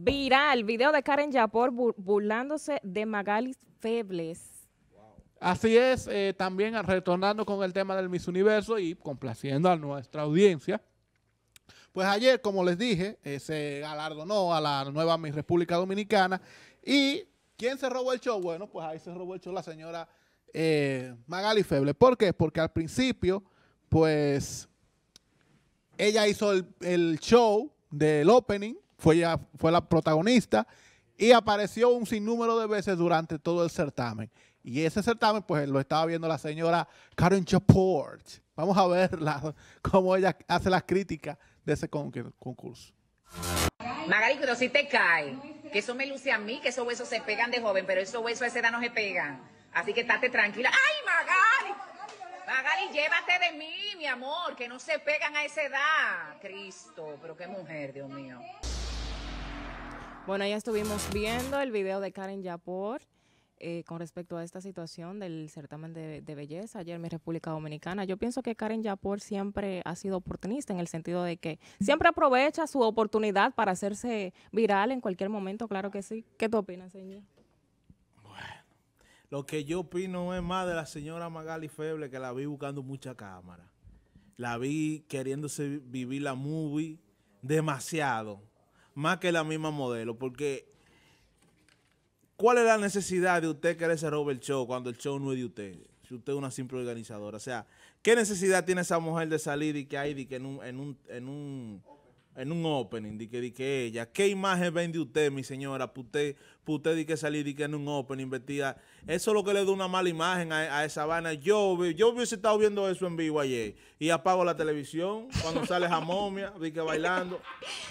Viral, video de Karen Yapor burlándose de Magali Febles. Así es, eh, también retornando con el tema del Miss Universo y complaciendo a nuestra audiencia. Pues ayer, como les dije, eh, se galardonó a la nueva Miss República Dominicana. ¿Y quién se robó el show? Bueno, pues ahí se robó el show la señora eh, Magali Feble. ¿Por qué? Porque al principio, pues, ella hizo el show del opening fue, fue la protagonista y apareció un sinnúmero de veces durante todo el certamen. Y ese certamen, pues lo estaba viendo la señora Karen Chaport. Vamos a ver cómo ella hace las críticas de ese concurso. Magali, pero si te cae, que eso me luce a mí, que esos huesos se pegan de joven, pero esos huesos a esa edad no se pegan. Así que estate tranquila. ¡Ay, Magali! Magali, llévate de mí, mi amor, que no se pegan a esa edad. Cristo, pero qué mujer, Dios mío. Bueno, ya estuvimos viendo el video de Karen Yapor eh, con respecto a esta situación del certamen de, belleza ayer en mi República Dominicana. Yo pienso que Karen Yapor siempre ha sido oportunista en el sentido de que siempre aprovecha su oportunidad para hacerse viral en cualquier momento, claro que sí. ¿Qué tú opinas, señor? Bueno, lo que yo opino es más de la señora Magali Feble que la vi buscando mucha cámara. La vi queriéndose vivir la movie demasiado más que la misma modelo, porque ¿cuál es la necesidad de usted querer robe el show cuando el show no es de usted? Si usted es una simple organizadora, o sea, ¿qué necesidad tiene esa mujer de salir y que hay de que en un en un opening, di que, ella, ¿qué imagen vende usted, mi señora? Usted, usted di que salir, di que en un opening, vestida Eso es lo que le da una mala imagen a, esa vaina. Yo, yo hubiese estado viendo eso en vivo ayer y apago la televisión cuando sale Jamomia, di que bailando.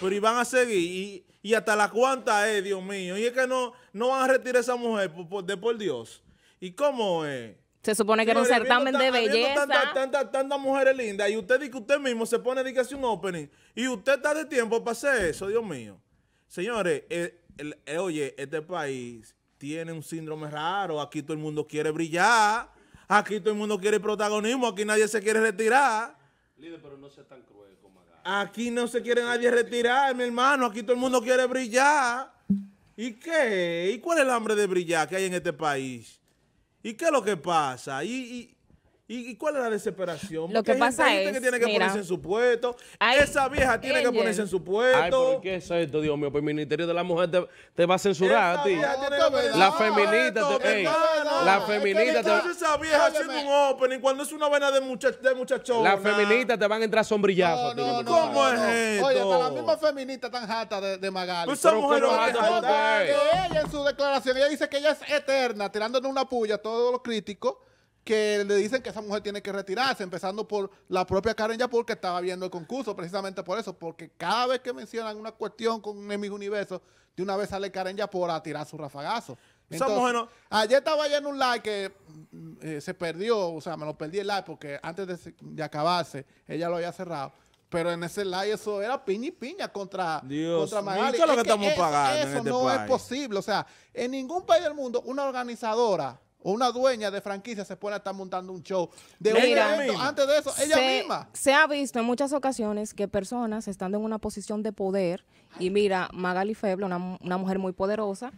Pero iban a seguir y, hasta la cuanta es, Dios mío. Y es que no, no van a retirar esa mujer, por, de por Dios. ¿Y cómo es? Se supone que era un certamen de belleza. Tantas mujeres lindas. Y usted dice que usted mismo se pone a un opening. Y usted está de tiempo para hacer eso, Dios mío. Señores, eh, eh, oye, este país tiene un síndrome raro. Aquí todo el mundo quiere brillar. Aquí todo el mundo quiere protagonismo. Aquí nadie se quiere retirar. pero no sea tan cruel, Aquí no se quiere nadie retirar, mi hermano. Aquí todo el mundo quiere brillar. ¿Y qué? ¿Y cuál es el hambre de brillar que hay en este país? ¿Y qué es lo que pasa? y, ¿Y, cuál es la desesperación? Lo que pasa es que tiene que ponerse en su puesto. esa vieja tiene que ponerse en su puesto. Ay, ¿por ¿qué es esto, Dios mío? Pues el Ministerio de la Mujer te, va a censurar a ti. La feminita la feminita te. esa vieja haciendo un opening cuando es una vena de, muchachos. la feminita te van a entrar sombrillazos. No, no, ¿Cómo es esto? Oye, hasta la misma feministas tan jata de, de Magali. Pues esa mujer Ella en su declaración, ella dice que ella es eterna, tirándole una puya a todos los críticos que le dicen que esa mujer tiene que retirarse, empezando por la propia Karen Yapur, que estaba viendo el concurso, precisamente por eso, porque cada vez que mencionan una cuestión con un enemigo universo, de una vez sale Karen Yapur a tirar su rafagazo. Entonces, Ayer estaba ya en un live que mm, eh, se perdió, o sea, me lo perdí el live porque antes de, acabarse, ella lo había cerrado. Pero en ese live eso era piña y piña contra, Dios eso, no es posible. O sea, en ningún país del mundo una organizadora una dueña de franquicia se pone estar montando un show de antes de eso, ella misma. Se ha visto en muchas ocasiones que personas estando en una posición de poder, y mira, Magali Feble, una, mujer muy poderosa,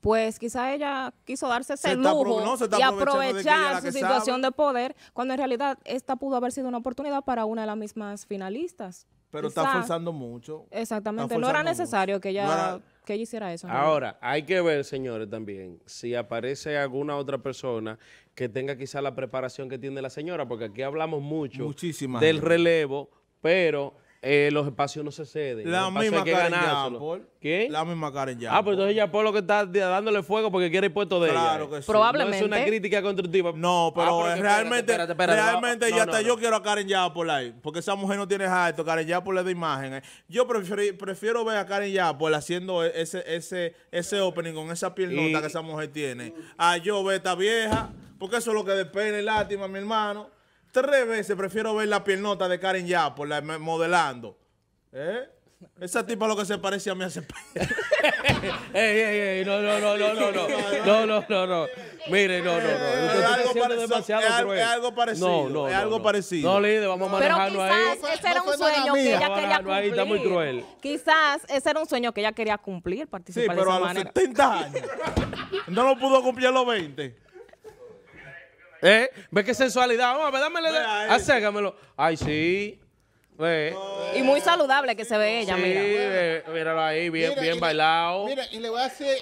pues quizá ella quiso darse ese lujo y aprovechar su situación de poder, cuando en realidad esta pudo haber sido una oportunidad para una de las mismas finalistas. Pero está forzando mucho. Exactamente, no era necesario que ella, que hiciera eso. Ahora, hay que ver, señores, también, si aparece alguna otra persona que tenga quizá la preparación que tiene la señora, porque aquí hablamos mucho del relevo, pero eh, los espacios no se ceden. La misma Karen ¿Qué? La misma Karen Yapol. Ah, pues entonces por lo que está dándole fuego porque quiere el puesto de claro eh. Que sí. Probablemente. es una crítica constructiva. No, pero realmente, realmente ya hasta Yo quiero a Karen Yapol ahí. Porque esa mujer no tiene alto. Karen Yapol le da imagen. Eh. Yo prefiero, prefiero ver a Karen Yapol haciendo e-, ese, ese, ese opening con esa piel nota que esa mujer tiene. A yo ver esta vieja. Porque eso es lo que depende, lástima, mi hermano tres veces prefiero ver la piernota de Karen ya por la modelando. ¿Eh? Esa tipa lo que se parece a mí hace ey, ey, ey, no, no, no, no, no, no, no, no, no, no. Mire, no, no, no. es algo parecido. No, no, es algo parecido. No, líder, vamos a manejarlo ahí. Pero quizás ese era un sueño que ella quería cumplir. Ahí está muy cruel. Quizás ese era un sueño que ella quería cumplir, participar sí, pero a los 70 años. No lo pudo cumplir a los 20. ¿Eh? ¿Ve qué sensualidad? Vamos a ver, dámele. Acércamelo. Ay, sí. Ve. Y muy saludable que se ve ella, mira. míralo ahí, bien, bien bailado. Mira, y le voy a hacer.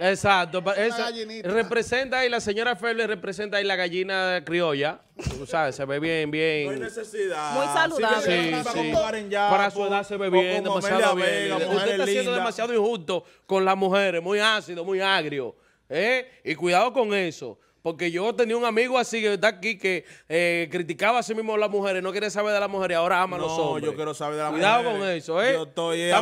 Exacto, esa- representa ahí la señora Ferle representa ahí la gallina criolla, tú sabes, se ve bien, bien muy bien. necesidad. Muy saludable. Para su edad se ve bien, bien. Usted está siendo demasiado injusto con las mujeres, muy ácido, muy agrio, ¿eh? Y cuidado con eso. Porque yo tenía un amigo así que está aquí que eh, criticaba a sí mismo a las mujeres, no quiere saber de las mujeres, ahora ama no, a los hombres. No, yo quiero saber de las mujeres. Cuidado con eso, ¿eh? Yo estoy, yo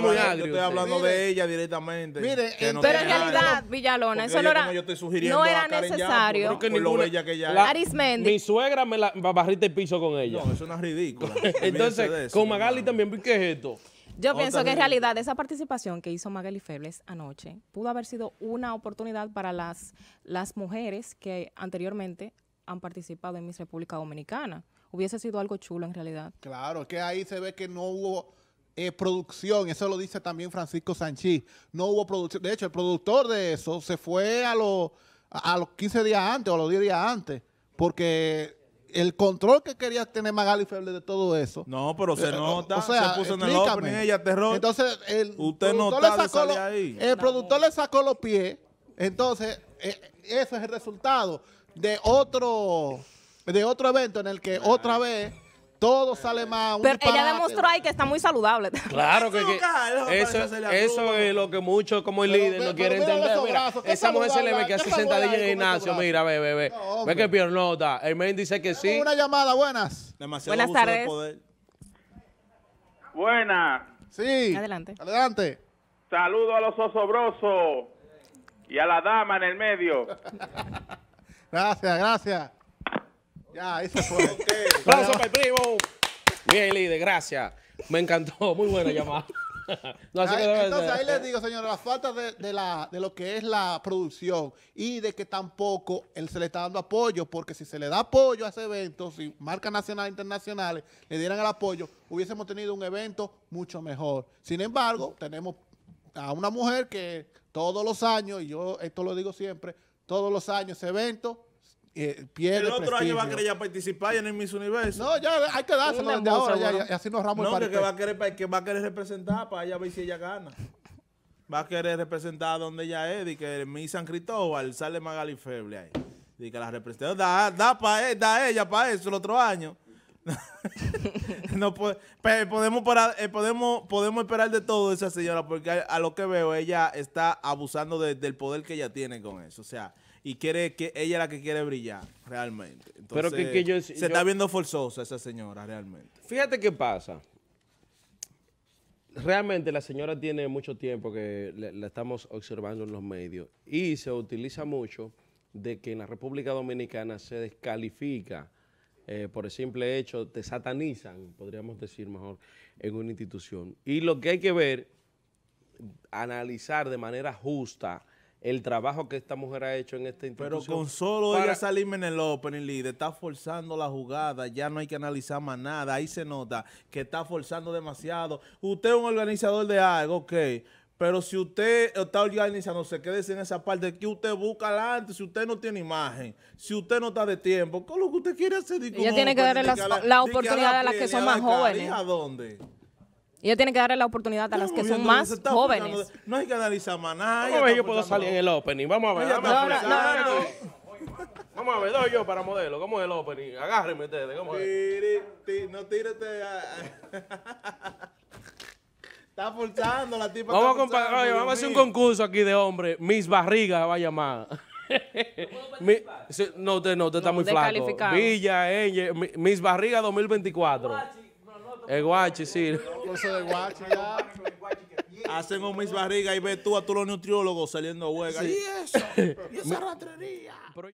estoy hablando de ella directamente. Mire, que no pero en realidad, Villalona, eso no era, yo estoy sugiriendo no era necesario. Ya, por, lo bella que ella la, Mi suegra me la barrita el piso con ella. No, eso no es ridículo. Entonces, con Magali también, ¿qué es esto? Yo pienso que en realidad esa participación que hizo Magali Febles anoche pudo haber sido una oportunidad para las, las mujeres que anteriormente han participado en Miss República Dominicana. Hubiese sido algo chulo en realidad. Claro, que ahí se ve que no hubo eh, producción, eso lo dice también Francisco Sanchís, no hubo producción. De hecho, el productor de eso se fue a, los a, los 15 días antes o a los 10 días antes, porque el control que quería tener Magali Feble de todo eso. No, pero se eh, eh, nota, o sea, se puso en el ella Entonces, el Usted productor, le, sacó los, El productor le sacó los pies. Entonces, eh, eso es el resultado de otro, de otro evento en el que otra vez todo sale más. Pero ella demostró ahí que está muy saludable. Claro que, sí. eso, es lo que muchos como el líder no quieren entender. esa mujer se le ve que hace sentadilla en el gimnasio. Mira, ve, ve, ve. ve que piernota. El men dice que sí. Una llamada, buenas. Demasiado buenas tardes. Buenas. Sí. Adelante. Adelante. Saludo a los osobrosos y a la dama en el medio. gracias, gracias. Ya, eso fue. para el primo. Bien, líder, gracias. Me encantó. Muy buena llamada. entonces ahí les digo, señores, la falta de, lo que es la producción y de que tampoco él se le está dando apoyo, porque si se le da apoyo a ese evento, si marcas nacionales e internacionales le dieran el apoyo, hubiésemos tenido un evento mucho mejor. Sin embargo, tenemos a una mujer que todos los años, y yo esto lo digo siempre, todos los años ese evento eh, el otro año va a querer ya participar en el Miss Universo. No, ya hay que darse de ahora, ya, así nos ramos no, el que, va a querer, que va a querer representar para ella ver si ella gana. Va a querer representar donde ella es, y que el Miss San Cristóbal sale Magali Feble ahí. Y que la representa Da, da, e, ella para eso el otro año. no podemos, eh, podemos, podemos esperar de todo esa señora, porque a, lo que veo, ella está abusando del poder que ella tiene con eso. O sea, y quiere que ella es la que quiere brillar, realmente. Entonces, se está viendo forzosa esa señora, realmente. Fíjate qué pasa. Realmente la señora tiene mucho tiempo que la estamos observando en los medios y se utiliza mucho de que en la República Dominicana se descalifica eh, por el simple hecho, te satanizan, podríamos decir mejor, en una institución. Y lo que hay que ver, analizar de manera justa el trabajo que esta mujer ha hecho en esta institución. Pero con solo ella salirme en el opening lead, está forzando la jugada, ya no hay que analizar más nada, ahí se nota que está forzando demasiado. Usted es un organizador de algo, ok, pero si usted está organizando, se quede en esa parte que usted busca adelante, si usted no tiene imagen, si usted no está de tiempo, ¿qué es lo que usted quiere hacer? Ella tiene que darle la, la, oportunidad a las que son más jóvenes. ¿A dónde? Ellos tiene que darle la oportunidad a las que son más jóvenes. no hay que analizar más nada. ¿Cómo yo puedo salir en el opening? Vamos a ver. Vamos a ver, doy yo para modelo. ¿Cómo es el opening? Agárreme ustedes. ¿Cómo es? No tírate. Está forzando la tipa. Vamos, vamos a hacer un concurso aquí de hombre. Mis barrigas va a llamar. no, usted no, usted está muy flaco. Villa, Barriga mis barrigas 2024. El guachi, sí. de guachi, ya. Hacen un mis barriga y ves tú a todos los nutriólogos saliendo a Sí, eso. Y esa ratrería.